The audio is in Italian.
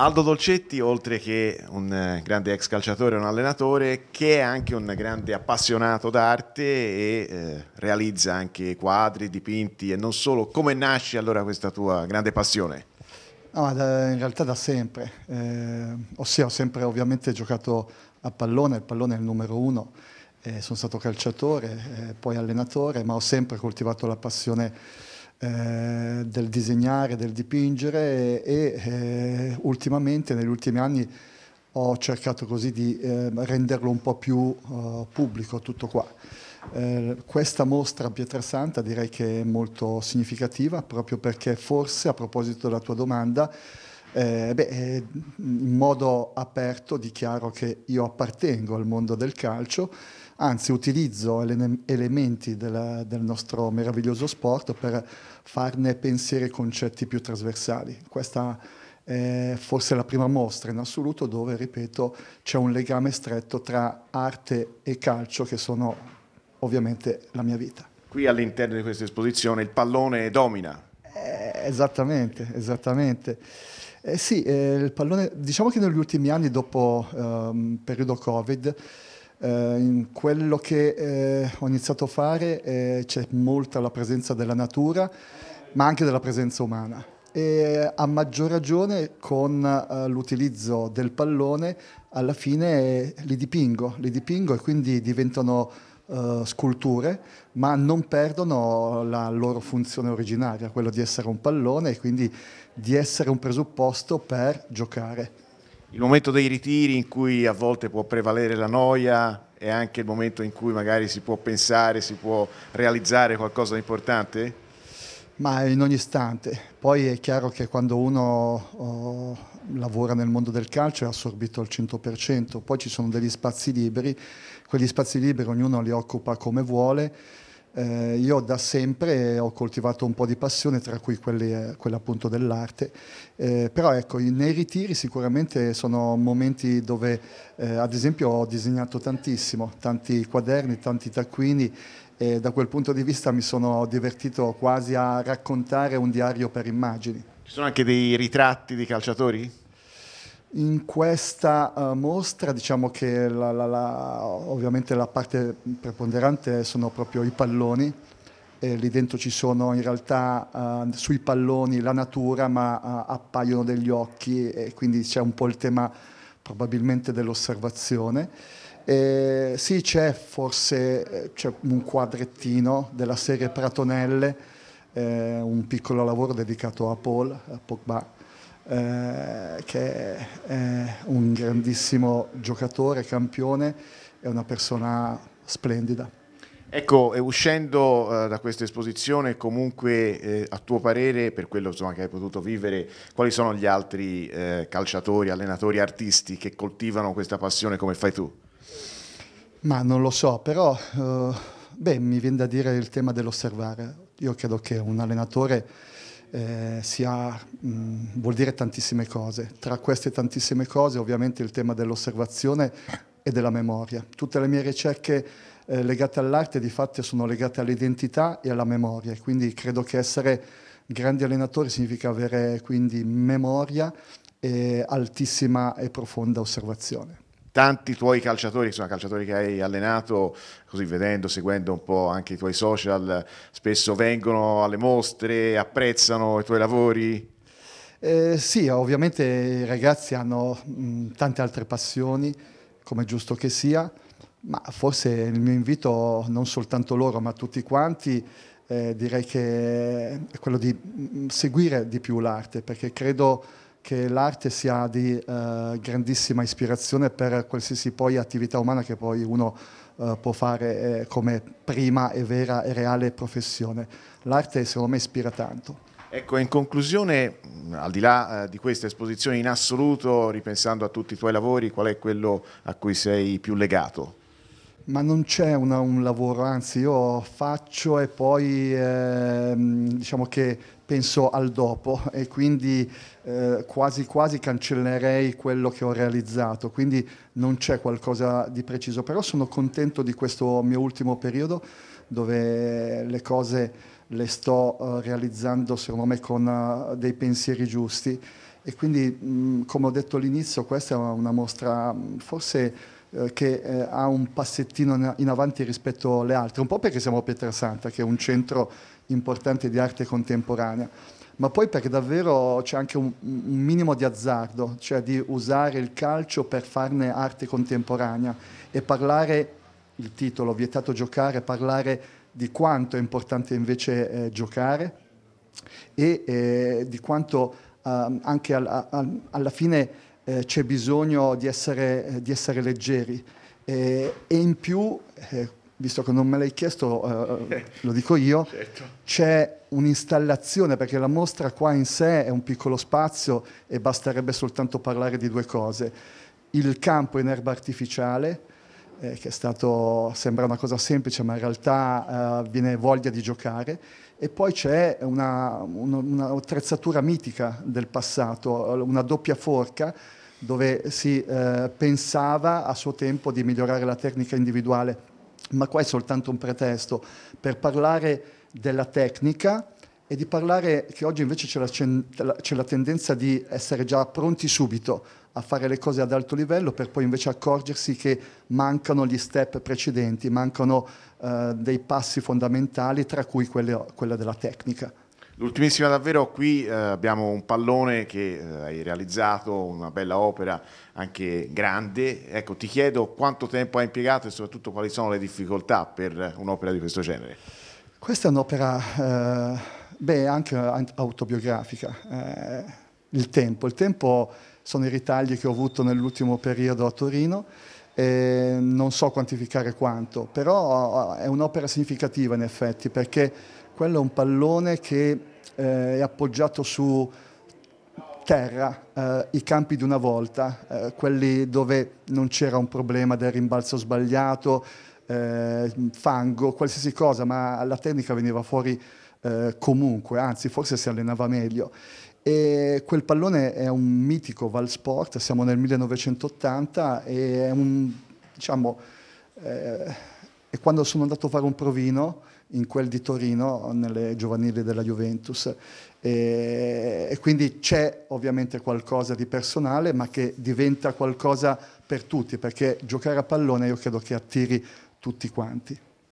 Aldo Dolcetti, oltre che un eh, grande ex calciatore e un allenatore, che è anche un grande appassionato d'arte e eh, realizza anche quadri, dipinti e non solo. Come nasce allora questa tua grande passione? No, in realtà da sempre, eh, ossia ho sempre ovviamente giocato a pallone, il pallone è il numero uno, eh, sono stato calciatore, eh, poi allenatore, ma ho sempre coltivato la passione eh, del disegnare, del dipingere e eh, ultimamente, negli ultimi anni, ho cercato così di eh, renderlo un po' più eh, pubblico tutto qua. Eh, questa mostra a Pietrasanta direi che è molto significativa proprio perché forse, a proposito della tua domanda, eh, beh, in modo aperto dichiaro che io appartengo al mondo del calcio anzi utilizzo ele elementi della, del nostro meraviglioso sport per farne pensieri e concetti più trasversali. Questa è forse la prima mostra in assoluto dove, ripeto, c'è un legame stretto tra arte e calcio che sono ovviamente la mia vita. Qui all'interno di questa esposizione il pallone domina. Eh, esattamente, esattamente. Eh sì, eh, il pallone, diciamo che negli ultimi anni, dopo il ehm, periodo Covid, eh, in quello che eh, ho iniziato a fare eh, c'è molta la presenza della natura, ma anche della presenza umana. E a maggior ragione con l'utilizzo del pallone alla fine li dipingo, li dipingo e quindi diventano Uh, sculture, ma non perdono la loro funzione originaria, quella di essere un pallone e quindi di essere un presupposto per giocare il momento dei ritiri in cui a volte può prevalere la noia è anche il momento in cui magari si può pensare, si può realizzare qualcosa di importante? Ma in ogni istante. Poi è chiaro che quando uno oh, lavora nel mondo del calcio è assorbito al 100%, poi ci sono degli spazi liberi, quegli spazi liberi ognuno li occupa come vuole eh, io da sempre ho coltivato un po' di passione, tra cui quelle, eh, quella appunto dell'arte, eh, però ecco, nei ritiri sicuramente sono momenti dove eh, ad esempio ho disegnato tantissimo, tanti quaderni, tanti taccuini e da quel punto di vista mi sono divertito quasi a raccontare un diario per immagini. Ci sono anche dei ritratti di calciatori? In questa uh, mostra diciamo che la, la, la, ovviamente la parte preponderante sono proprio i palloni e lì dentro ci sono in realtà uh, sui palloni la natura ma uh, appaiono degli occhi e quindi c'è un po' il tema probabilmente dell'osservazione. E, sì c'è forse c'è un quadrettino della serie Pratonelle, eh, un piccolo lavoro dedicato a Paul, a Pogba eh, che è un grandissimo giocatore, campione è una persona splendida. Ecco, uscendo eh, da questa esposizione, comunque eh, a tuo parere, per quello insomma, che hai potuto vivere, quali sono gli altri eh, calciatori, allenatori, artisti che coltivano questa passione come fai tu? Ma non lo so, però eh, beh, mi viene da dire il tema dell'osservare. Io credo che un allenatore eh, ha, mh, vuol dire tantissime cose. Tra queste tantissime cose ovviamente il tema dell'osservazione e della memoria. Tutte le mie ricerche eh, legate all'arte di fatto sono legate all'identità e alla memoria, quindi credo che essere grandi allenatori significa avere quindi memoria e altissima e profonda osservazione tanti tuoi calciatori, che sono calciatori che hai allenato, così vedendo, seguendo un po' anche i tuoi social, spesso vengono alle mostre, apprezzano i tuoi lavori? Eh, sì, ovviamente i ragazzi hanno mh, mm, tante altre passioni, come giusto che sia, ma forse il mio invito, non soltanto loro, ma tutti quanti, eh, direi che è quello di mm, seguire di più l'arte, perché credo che l'arte sia di eh, grandissima ispirazione per qualsiasi poi attività umana che poi uno eh, può fare eh, come prima e vera e reale professione. L'arte secondo me ispira tanto. Ecco, in conclusione, al di là eh, di questa esposizione in assoluto, ripensando a tutti i tuoi lavori, qual è quello a cui sei più legato? Ma non c'è un lavoro, anzi io faccio e poi eh, diciamo che penso al dopo e quindi eh, quasi quasi cancellerei quello che ho realizzato, quindi non c'è qualcosa di preciso, però sono contento di questo mio ultimo periodo dove le cose le sto uh, realizzando secondo me con uh, dei pensieri giusti e quindi mh, mm, come ho detto all'inizio questa è una, una mostra mh, mm, forse eh, che eh, ha un passettino in avanti rispetto alle altre, un po' perché siamo a Pietrasanta, che è un centro importante di arte contemporanea, ma poi perché davvero c'è anche un, un minimo di azzardo, cioè di usare il calcio per farne arte contemporanea e parlare, il titolo, vietato giocare, parlare di quanto è importante invece eh, giocare e eh, di quanto eh, anche al, al, alla fine eh, c'è bisogno di essere, eh, di essere leggeri e, e, in più, eh, visto che non me l'hai chiesto, eh, eh lo dico io, certo. c'è un'installazione perché la mostra qua in sé è un piccolo spazio e basterebbe soltanto parlare di due cose. Il campo in erba artificiale, eh, che è stato, sembra una cosa semplice, ma in realtà eh, viene voglia di giocare. E poi c'è un'attrezzatura mitica del passato, una doppia forca dove si eh, pensava a suo tempo di migliorare la tecnica individuale, ma qua è soltanto un pretesto per parlare della tecnica e di parlare che oggi invece c'è la, c'è la tendenza di essere già pronti subito a fare le cose ad alto livello per poi invece accorgersi che mancano gli step precedenti, mancano eh, dei passi fondamentali, tra cui quello, quella della tecnica. L'ultimissima davvero, qui eh, abbiamo un pallone che eh, hai realizzato, una bella opera anche grande. Ecco, ti chiedo quanto tempo hai impiegato e soprattutto quali sono le difficoltà per un'opera di questo genere. Questa è un'opera, eh, beh, anche autobiografica. Eh, il tempo, il tempo sono i ritagli che ho avuto nell'ultimo periodo a Torino. non so quantificare quanto, però eh, è un'opera significativa in effetti perché quello è un pallone che eh, è appoggiato su terra, eh, i campi di una volta, eh, quelli dove non c'era un problema del rimbalzo sbagliato, eh, fango, qualsiasi cosa, ma la tecnica veniva fuori eh, comunque, anzi forse si allenava meglio. E quel pallone è un mitico Valsport, siamo nel 1980 e è un, diciamo, eh, e quando sono andato a fare un provino in quel di Torino, nelle giovanili della Juventus. E, e quindi c'è ovviamente qualcosa di personale, ma che diventa qualcosa per tutti, perché giocare a pallone io credo che attiri tutti quanti.